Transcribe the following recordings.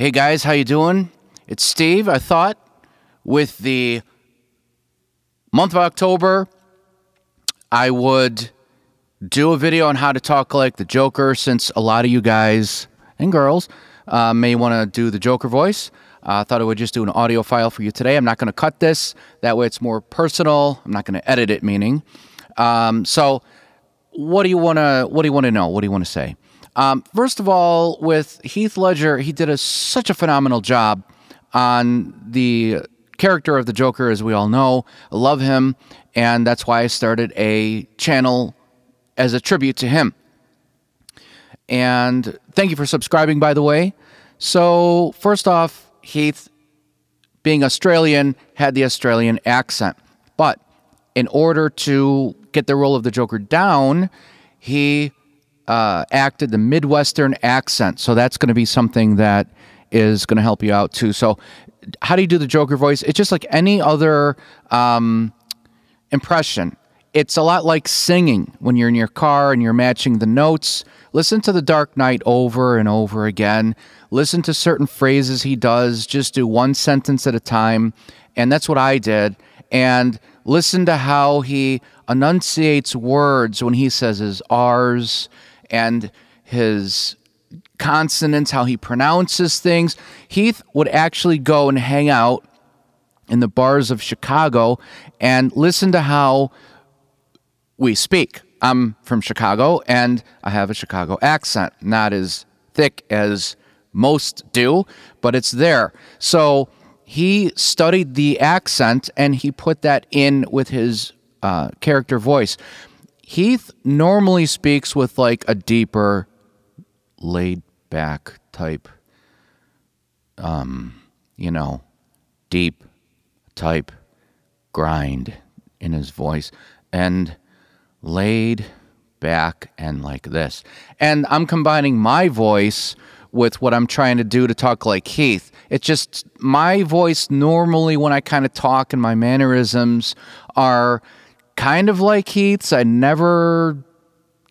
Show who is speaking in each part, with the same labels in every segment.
Speaker 1: Hey guys, how you doing? It's Steve, I thought, with the month of October, I would do a video on how to talk like the Joker since a lot of you guys and girls uh, may want to do the Joker voice. Uh, I thought I would just do an audio file for you today. I'm not going to cut this. That way it's more personal. I'm not going to edit it, meaning. Um, so what do you want to what do you want to know? What do you want to say? Um, first of all, with Heath Ledger, he did a, such a phenomenal job on the character of the Joker, as we all know. I love him, and that's why I started a channel as a tribute to him. And thank you for subscribing, by the way. So, first off, Heath, being Australian, had the Australian accent. But in order to get the role of the Joker down, he uh, acted the Midwestern accent. So that's going to be something that is going to help you out too. So, how do you do the Joker voice? It's just like any other um, impression. It's a lot like singing when you're in your car and you're matching the notes. Listen to The Dark Knight over and over again. Listen to certain phrases he does. Just do one sentence at a time. And that's what I did. And listen to how he enunciates words when he says his R's and his consonants, how he pronounces things. Heath would actually go and hang out in the bars of Chicago and listen to how we speak. I'm from Chicago and I have a Chicago accent, not as thick as most do, but it's there. So he studied the accent and he put that in with his uh, character voice. Heath normally speaks with like a deeper, laid back type, um, you know, deep type grind in his voice and laid back and like this. And I'm combining my voice with what I'm trying to do to talk like Heath. It's just my voice normally when I kind of talk and my mannerisms are kind of like Heath's. I never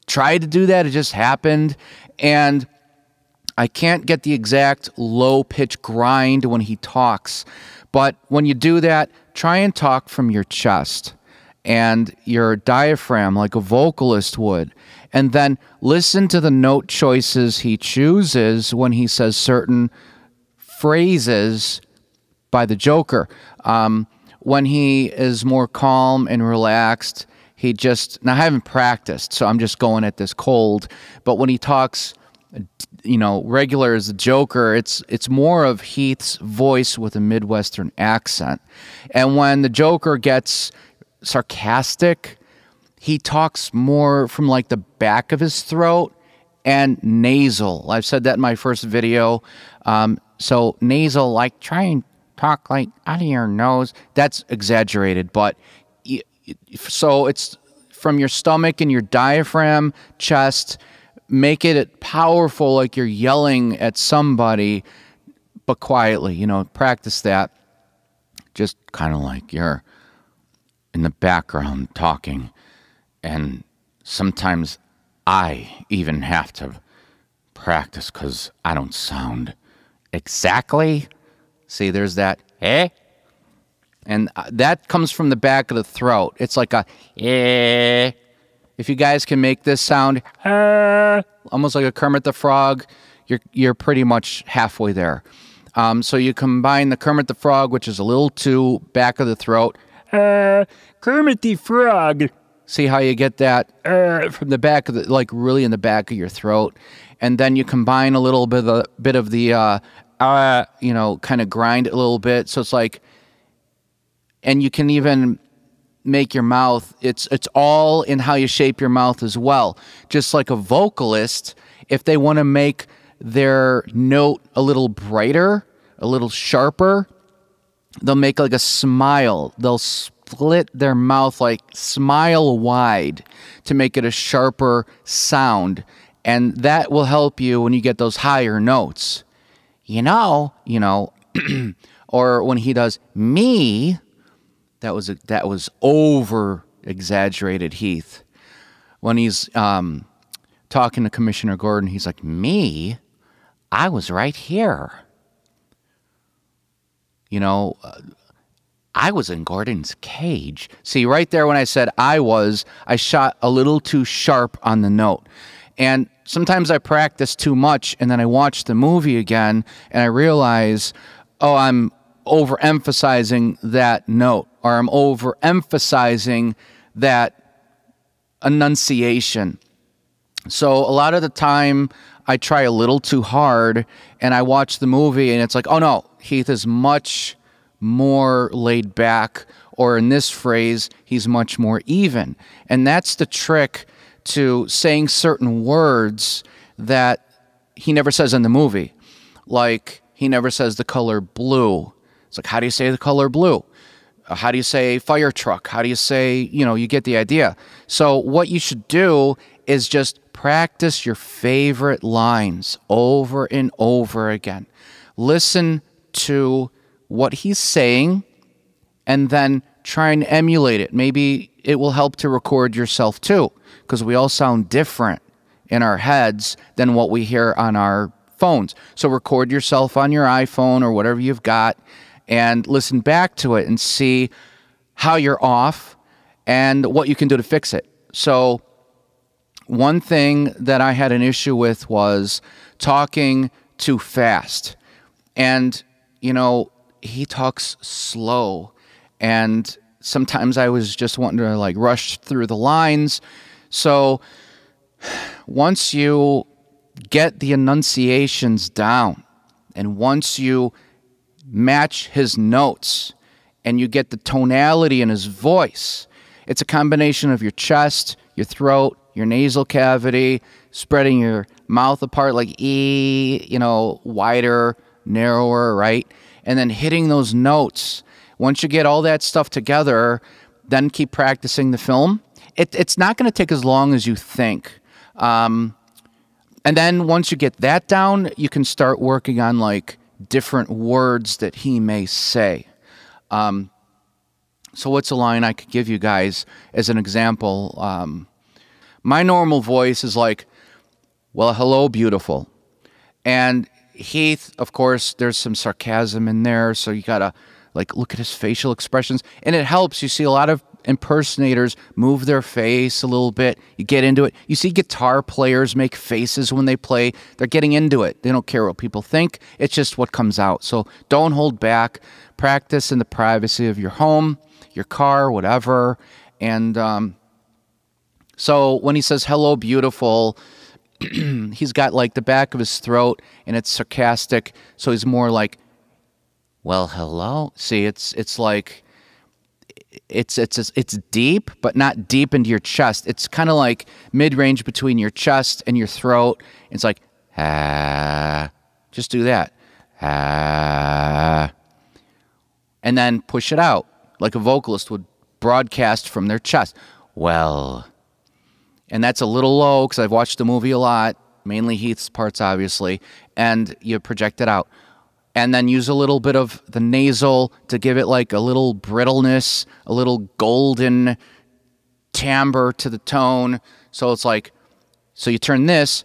Speaker 1: tried to do that, it just happened. And I can't get the exact low pitch grind when he talks. But when you do that, try and talk from your chest and your diaphragm like a vocalist would. And then listen to the note choices he chooses when he says certain phrases by the Joker. Um, when he is more calm and relaxed, he just now I haven't practiced, so I'm just going at this cold. But when he talks, you know, regular as the Joker, it's it's more of Heath's voice with a Midwestern accent. And when the Joker gets sarcastic, he talks more from like the back of his throat and nasal. I've said that in my first video. Um, so nasal, like try and talk like out of your nose. That's exaggerated, but so it's from your stomach and your diaphragm, chest, make it powerful like you're yelling at somebody, but quietly. You know, practice that. Just kind of like you're in the background talking. And sometimes I even have to practice because I don't sound exactly See, there's that, eh? And uh, that comes from the back of the throat. It's like a, eh. If you guys can make this sound, eh, almost like a Kermit the Frog, you're, you're pretty much halfway there. Um, so you combine the Kermit the Frog, which is a little too back of the throat, uh, Kermit the Frog. See how you get that uh, from the back of the, like really in the back of your throat, and then you combine a little bit of the, bit of the uh, uh, you know, kind of grind it a little bit. So it's like, and you can even make your mouth. It's it's all in how you shape your mouth as well. Just like a vocalist, if they want to make their note a little brighter, a little sharper, they'll make like a smile. They'll split their mouth like smile wide to make it a sharper sound. And that will help you when you get those higher notes you know, you know, or when he does me, that was a, that was over exaggerated Heath. When he's um, talking to Commissioner Gordon, he's like, "Me, I was right here." You know, uh, I was in Gordon's cage. See, right there when I said I was, I shot a little too sharp on the note. And sometimes I practice too much and then I watch the movie again and I realize, oh, I'm overemphasizing that note or I'm overemphasizing that enunciation. So a lot of the time I try a little too hard and I watch the movie and it's like, oh no, Heath is much more laid back, or in this phrase, he's much more even. And that's the trick to saying certain words that he never says in the movie. Like, he never says the color blue. It's like, how do you say the color blue? Uh, how do you say fire truck? How do you say, you know, you get the idea. So, what you should do is just practice your favorite lines over and over again. Listen to what he's saying and then try and emulate it. Maybe it will help to record yourself too because we all sound different in our heads than what we hear on our phones. So record yourself on your iPhone or whatever you've got and listen back to it and see how you're off and what you can do to fix it. So, one thing that I had an issue with was talking too fast. And, you know, he talks slow. And sometimes I was just wanting to like rush through the lines so once you get the enunciations down and once you match his notes and you get the tonality in his voice, it's a combination of your chest, your throat, your nasal cavity, spreading your mouth apart like E, you know, wider, narrower, right? And then hitting those notes. Once you get all that stuff together, then keep practicing the film it, it's not going to take as long as you think. Um, and then once you get that down, you can start working on like different words that he may say. Um, so, what's a line I could give you guys as an example? Um, my normal voice is like, Well, hello, beautiful. And Heath, of course, there's some sarcasm in there. So, you got to like look at his facial expressions. And it helps. You see a lot of impersonators move their face a little bit. You get into it. You see guitar players make faces when they play. They're getting into it. They don't care what people think. It's just what comes out. So don't hold back. Practice in the privacy of your home, your car, whatever. And um, so when he says, hello, beautiful, he's got like the back of his throat and it's sarcastic. So he's more like, well, hello. See, it's, it's like, it's it's it's deep, but not deep into your chest. It's kind of like mid range between your chest and your throat. It's like ah, just do that ah, and then push it out like a vocalist would broadcast from their chest. Well, and that's a little low because I've watched the movie a lot, mainly Heath's parts, obviously, and you project it out and then use a little bit of the nasal to give it like a little brittleness, a little golden timbre to the tone. So it's like, so you turn this,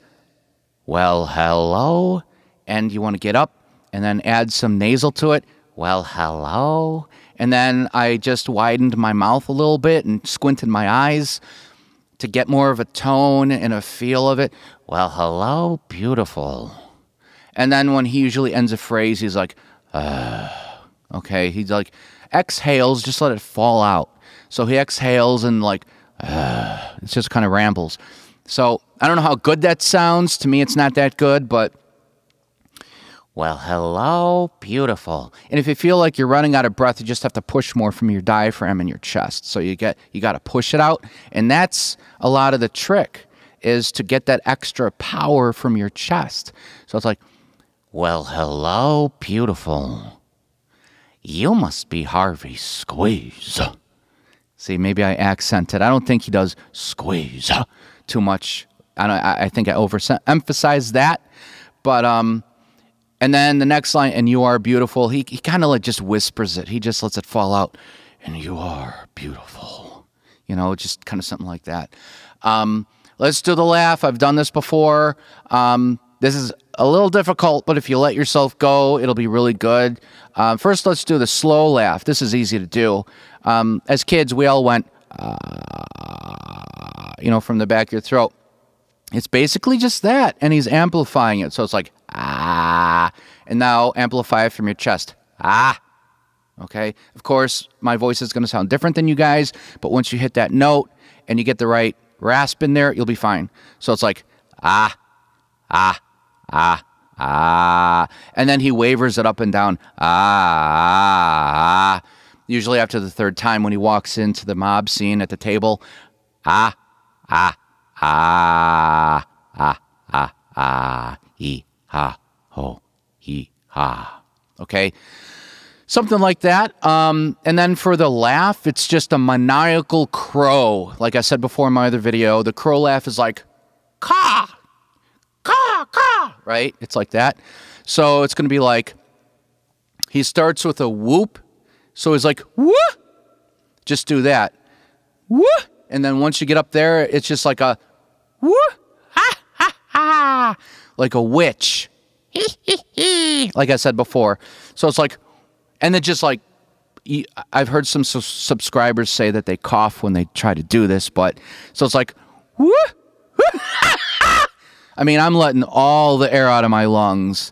Speaker 1: well, hello, and you want to get up and then add some nasal to it, well, hello. And then I just widened my mouth a little bit and squinted my eyes to get more of a tone and a feel of it. Well, hello, beautiful. And then when he usually ends a phrase, he's like, uh, okay. He's like, exhales, just let it fall out. So he exhales and like, uh, it's just kind of rambles. So I don't know how good that sounds. To me, it's not that good, but. Well, hello, beautiful. And if you feel like you're running out of breath, you just have to push more from your diaphragm and your chest. So you get you got to push it out, and that's a lot of the trick is to get that extra power from your chest. So it's like well, hello, beautiful. You must be Harvey Squeeze. See, maybe I accented. I don't think he does squeeze too much. I don't, I think I overemphasized that. But um, and then the next line, and you are beautiful. He he kind of like just whispers it. He just lets it fall out, and you are beautiful. You know, just kind of something like that. Um, let's do the laugh. I've done this before. Um, this is a little difficult, but if you let yourself go, it'll be really good. Um, first, let's do the slow laugh. This is easy to do. Um, as kids, we all went, uh, you know, from the back of your throat. It's basically just that, and he's amplifying it. So it's like, ah, and now amplify it from your chest. Ah, okay? Of course, my voice is going to sound different than you guys, but once you hit that note and you get the right rasp in there, you'll be fine. So it's like, ah, ah, ah, ah. And then he wavers it up and down, ah, ah, ah. Usually after the third time when he walks into the mob scene at the table, ah, ah, ah, ah, ah, ah, e, ha, ho, he, ha. Okay? Something like that. Um, and then for the laugh, it's just a maniacal crow. Like I said before in my other video, the crow laugh is like, caw caw, right? It's like that. So it's going to be like, he starts with a whoop. So he's like, whoop. Just do that. Whoop. And then once you get up there, it's just like a whoop. Ha, ha, ha. Like a witch. like I said before. So it's like, and then just like, I've heard some su subscribers say that they cough when they try to do this, but so it's like, whoop. I mean, I'm letting all the air out of my lungs,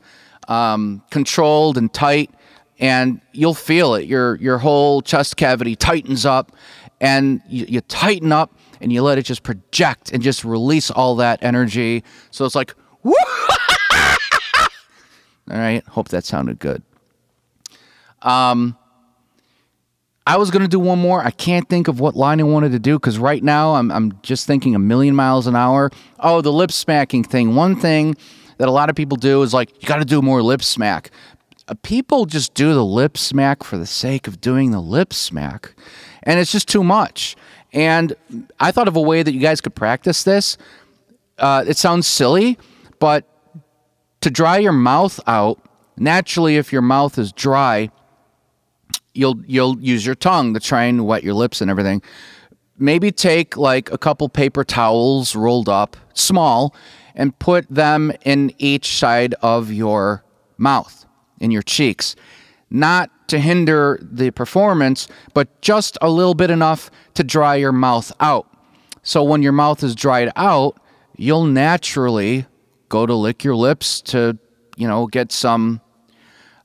Speaker 1: um, controlled and tight, and you'll feel it. Your your whole chest cavity tightens up, and you, you tighten up, and you let it just project and just release all that energy. So it's like, all right. Hope that sounded good. Um, I was gonna do one more. I can't think of what line I wanted to do because right now I'm I'm just thinking a million miles an hour. Oh, the lip smacking thing. One thing that a lot of people do is like you got to do more lip smack. Uh, people just do the lip smack for the sake of doing the lip smack, and it's just too much. And I thought of a way that you guys could practice this. Uh, it sounds silly, but to dry your mouth out naturally, if your mouth is dry you'll you'll use your tongue to try and wet your lips and everything. Maybe take like a couple paper towels rolled up, small, and put them in each side of your mouth, in your cheeks. Not to hinder the performance, but just a little bit enough to dry your mouth out. So when your mouth is dried out, you'll naturally go to lick your lips to, you know, get some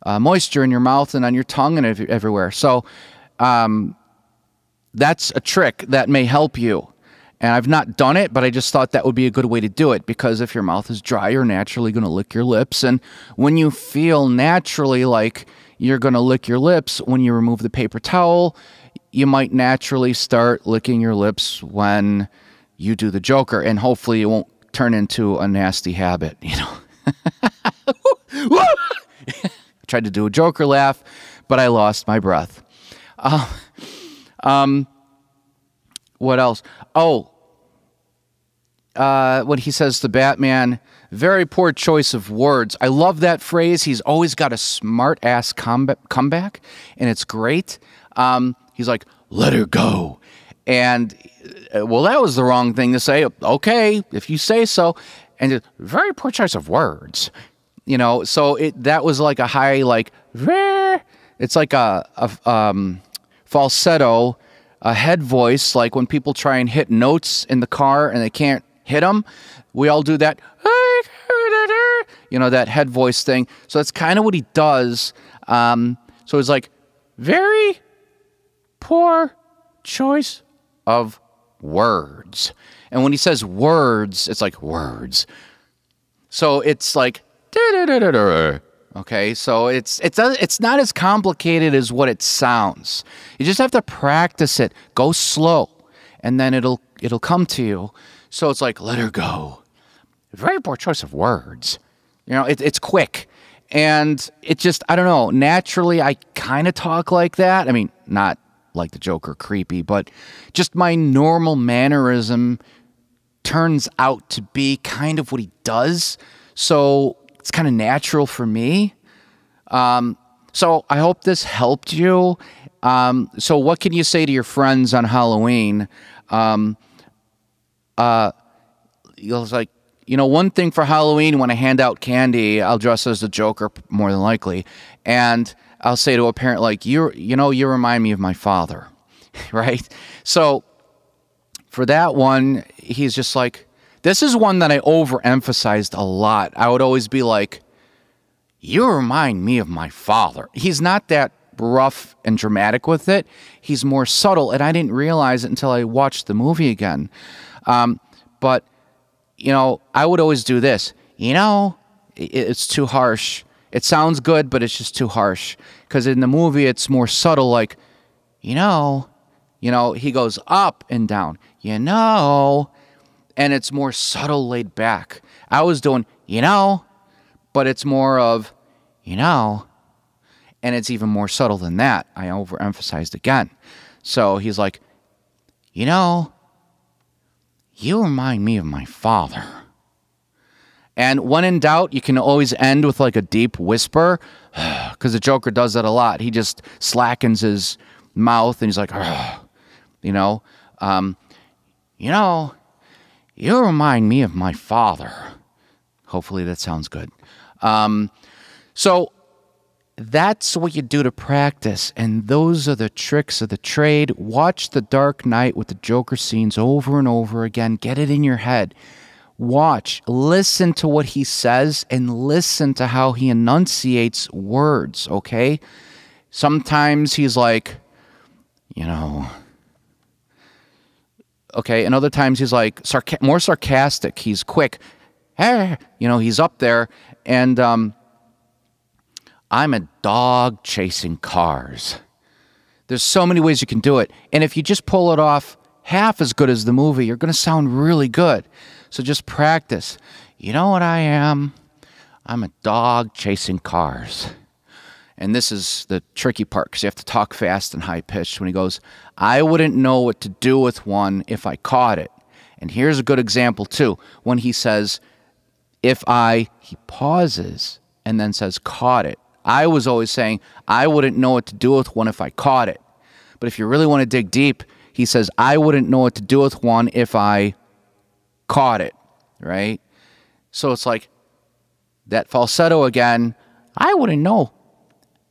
Speaker 1: uh, moisture in your mouth and on your tongue and ev everywhere. So um, that's a trick that may help you. And I've not done it, but I just thought that would be a good way to do it because if your mouth is dry, you're naturally going to lick your lips. And when you feel naturally like you're going to lick your lips when you remove the paper towel, you might naturally start licking your lips when you do the Joker. And hopefully it won't turn into a nasty habit, you know? tried to do a Joker laugh, but I lost my breath. Uh, um, what else? Oh, uh, when he says to Batman, very poor choice of words. I love that phrase. He's always got a smart ass comeback, and it's great. Um, he's like, let her go. And uh, well, that was the wrong thing to say. Okay, if you say so. And very poor choice of words you know, so it that was like a high like it's like a, a um, falsetto, a head voice like when people try and hit notes in the car and they can't hit them. We all do that, you know, that head voice thing. So that's kind of what he does. Um, so it's like very poor choice of words. And when he says words, it's like words. So it's like Okay, so it's it's it's not as complicated as what it sounds. You just have to practice it. Go slow, and then it'll it'll come to you. So it's like let her go. Very poor choice of words. You know, it, it's quick, and it just I don't know. Naturally, I kind of talk like that. I mean, not like the Joker, creepy, but just my normal mannerism turns out to be kind of what he does. So it's kind of natural for me. Um, so I hope this helped you. Um, so what can you say to your friends on Halloween? Um, uh, it was like, you know, one thing for Halloween when I hand out candy, I'll dress as the Joker more than likely, and I'll say to a parent like, "You, you know, you remind me of my father," right? So for that one, he's just like, this is one that I overemphasized a lot. I would always be like, You remind me of my father. He's not that rough and dramatic with it, he's more subtle. And I didn't realize it until I watched the movie again. Um, but, you know, I would always do this. You know, it's too harsh. It sounds good, but it's just too harsh. Because in the movie, it's more subtle, like, you know, you know, he goes up and down. You know, and it's more subtle, laid back. I was doing, you know, but it's more of, you know, and it's even more subtle than that. I overemphasized again. So he's like, you know, you remind me of my father. And when in doubt, you can always end with like a deep whisper, because the Joker does that a lot. He just slackens his mouth and he's like, you know, um, you know, you remind me of my father. Hopefully that sounds good. Um, so that's what you do to practice. And those are the tricks of the trade. Watch The Dark Knight with the Joker scenes over and over again. Get it in your head. Watch, listen to what he says, and listen to how he enunciates words, okay? Sometimes he's like, you know, Okay. And other times he's like sarca- more sarcastic. He's quick. Hey, you know, he's up there. And um, I'm a dog chasing cars. There's so many ways you can do it. And if you just pull it off half as good as the movie, you're going to sound really good. So just practice. You know what I am? I'm a dog chasing cars and this is the tricky part because you have to talk fast and high pitched when he goes, I wouldn't know what to do with one if I caught it. And here's a good example, too, when he says, if I, he pauses and then says, caught it. I was always saying, I wouldn't know what to do with one if I caught it. But if you really want to dig deep, he says, I wouldn't know what to do with one if I caught it, right? So it's like that falsetto again, I wouldn't know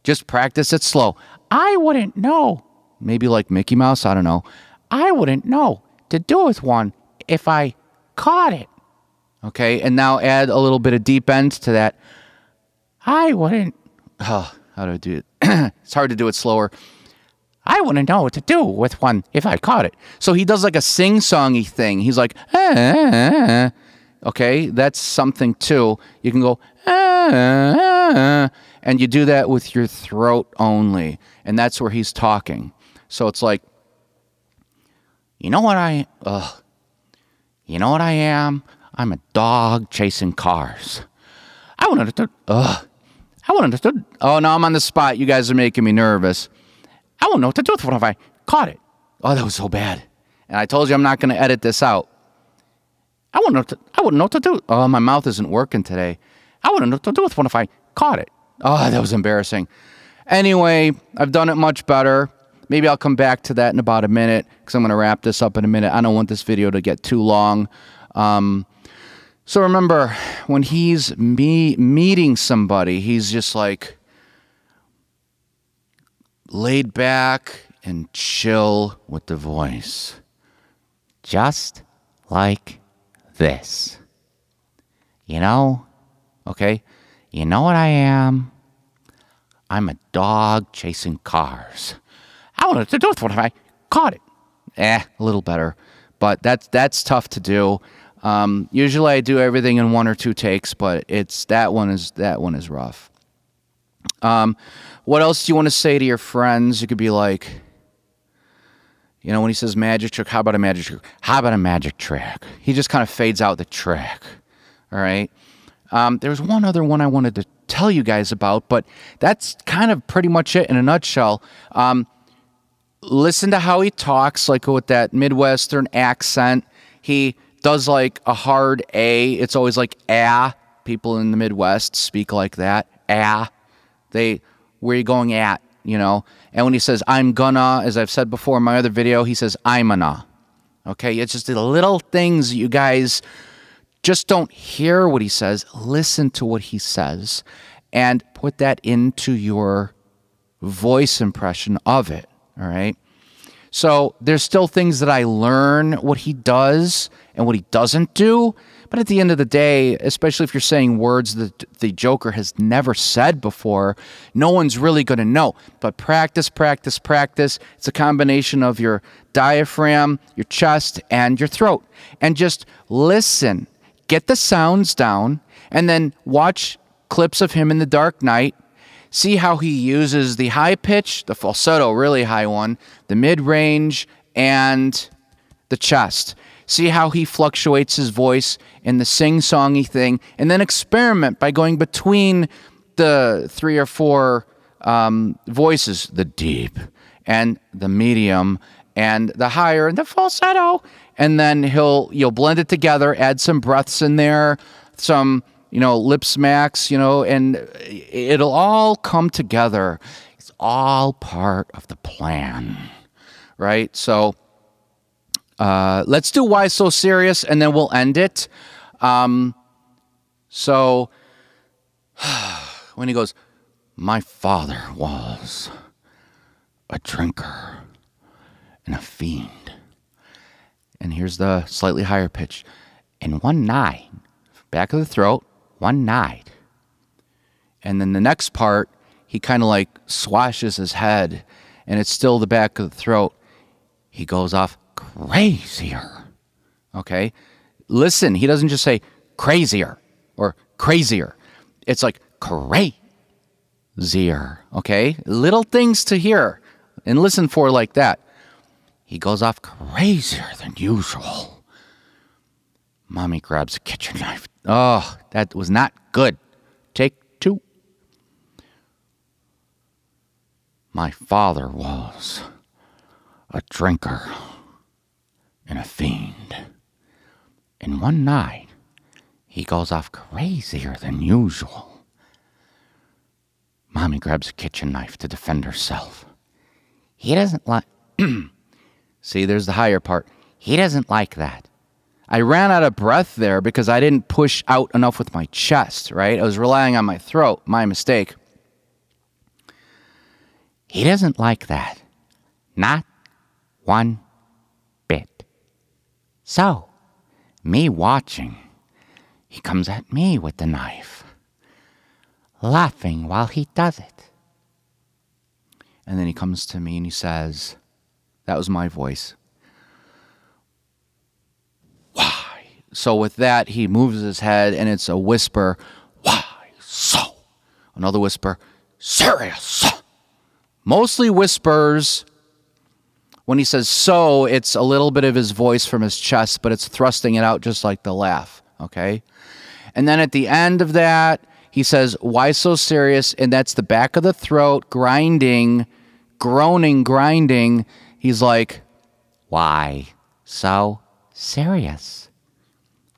Speaker 1: just practice it slow. I wouldn't know. Maybe like Mickey Mouse, I don't know. I wouldn't know to do with one if I caught it. Okay, and now add a little bit of deep ends to that. I wouldn't. Oh, how do I do it? it's hard to do it slower. I wouldn't know what to do with one if I caught it. So he does like a sing songy thing. He's like, eh, eh, eh. okay, that's something too. You can go, and you do that with your throat only. And that's where he's talking. So it's like, you know what I, you know what I am? I'm a dog chasing cars. I wanted to, understand. I wanted to, oh no, I'm on the spot. You guys are making me nervous. I won't know what to do with if I caught it. Oh, that was so bad. And I told you I'm not going to edit this out. I wouldn't, know to, I wouldn't know what to do. Oh, my mouth isn't working today. I wouldn't know what to do with one if I caught it. Oh, that was embarrassing. Anyway, I've done it much better. Maybe I'll come back to that in about a minute because I'm going to wrap this up in a minute. I don't want this video to get too long. Um, so remember, when he's me meeting somebody, he's just like laid back and chill with the voice. Just like this. You know? Okay? You know what I am? I'm a dog chasing cars. I wanted to do it when I caught it. Eh, a little better, but that's that's tough to do. Um, usually I do everything in one or two takes, but it's that one is that one is rough. Um, what else do you want to say to your friends? You could be like, you know, when he says magic trick, how about a magic trick? How about a magic trick? He just kind of fades out the trick. All right. Um, there was one other one I wanted to tell you guys about, but that's kind of pretty much it in a nutshell. Um, listen to how he talks, like with that Midwestern accent. He does like a hard A. It's always like ah. People in the Midwest speak like that. Ah. They, where are you going at? You know? And when he says, I'm gonna, as I've said before in my other video, he says, I'm gonna. Okay? It's just the little things you guys just don't hear what he says, listen to what he says, and put that into your voice impression of it. All right. So there's still things that I learn what he does and what he doesn't do. But at the end of the day, especially if you're saying words that the Joker has never said before, no one's really going to know. But practice, practice, practice. It's a combination of your diaphragm, your chest, and your throat. And just listen get the sounds down, and then watch clips of him in the dark night. See how he uses the high pitch, the falsetto, really high one, the mid range, and the chest. See how he fluctuates his voice in the sing songy thing, and then experiment by going between the three or four um, voices the deep and the medium and the higher and the falsetto and then he'll you'll blend it together add some breaths in there some you know lip smacks you know and it'll all come together it's all part of the plan right so uh, let's do why so serious and then we'll end it um, so when he goes my father was a drinker and a fiend. And here's the slightly higher pitch. And one night, back of the throat, one night. And then the next part, he kind of like swashes his head, and it's still the back of the throat. He goes off crazier. Okay? Listen, he doesn't just say crazier or crazier. It's like crazier. Okay? Little things to hear and listen for like that. He goes off crazier than usual. Mommy grabs a kitchen knife. Oh, that was not good. Take two. My father was a drinker and a fiend. In one night, he goes off crazier than usual. Mommy grabs a kitchen knife to defend herself. He doesn't like. See, there's the higher part. He doesn't like that. I ran out of breath there because I didn't push out enough with my chest, right? I was relying on my throat. My mistake. He doesn't like that. Not one bit. So, me watching, he comes at me with the knife, laughing while he does it. And then he comes to me and he says, that was my voice. Why? So with that, he moves his head and it's a whisper, why so? Another whisper, serious. Mostly whispers. When he says so, it's a little bit of his voice from his chest, but it's thrusting it out just like the laugh, okay? And then at the end of that, he says, Why so serious? And that's the back of the throat grinding, groaning, grinding. He's like, Why so serious?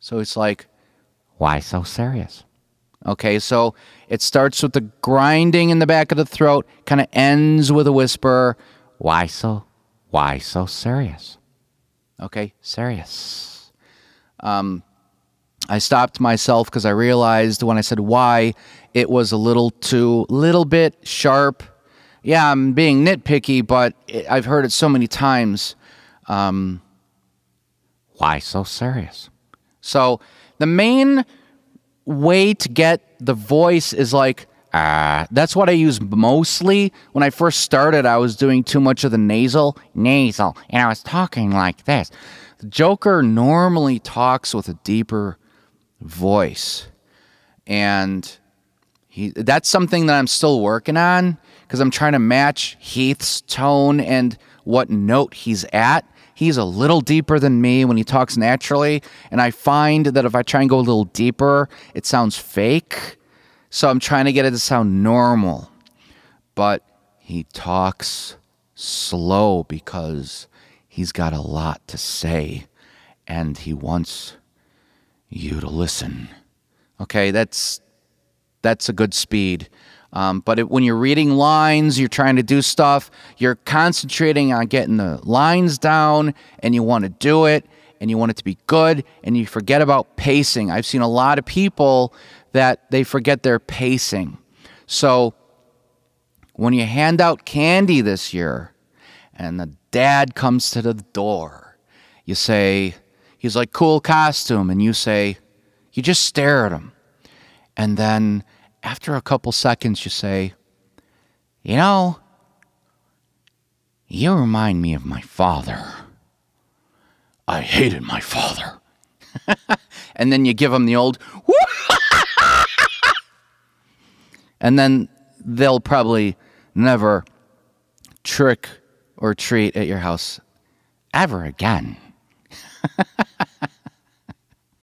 Speaker 1: So it's like, Why so serious? Okay, so it starts with the grinding in the back of the throat, kind of ends with a whisper, Why so? Why so serious? Okay, serious. Um, I stopped myself because I realized when I said why, it was a little too, little bit sharp, yeah, I'm being nitpicky, but it, I've heard it so many times. Um, why so serious? So the main way to get the voice is like, ah, uh, that's what I use mostly. When I first started, I was doing too much of the nasal, nasal, and I was talking like this. The Joker normally talks with a deeper voice, and he, that's something that I'm still working on because I'm trying to match Heath's tone and what note he's at. He's a little deeper than me when he talks naturally, and I find that if I try and go a little deeper, it sounds fake. So I'm trying to get it to sound normal. But he talks slow because he's got a lot to say and he wants you to listen. Okay, that's that's a good speed. Um, but it, when you're reading lines, you're trying to do stuff, you're concentrating on getting the lines down and you want to do it and you want it to be good and you forget about pacing. I've seen a lot of people that they forget their pacing. So when you hand out candy this year and the dad comes to the door, you say, he's like, cool costume. And you say, you just stare at him. And then after a couple seconds, you say, You know, you remind me of my father. I hated my father. and then you give them the old, and then they'll probably never trick or treat at your house ever again.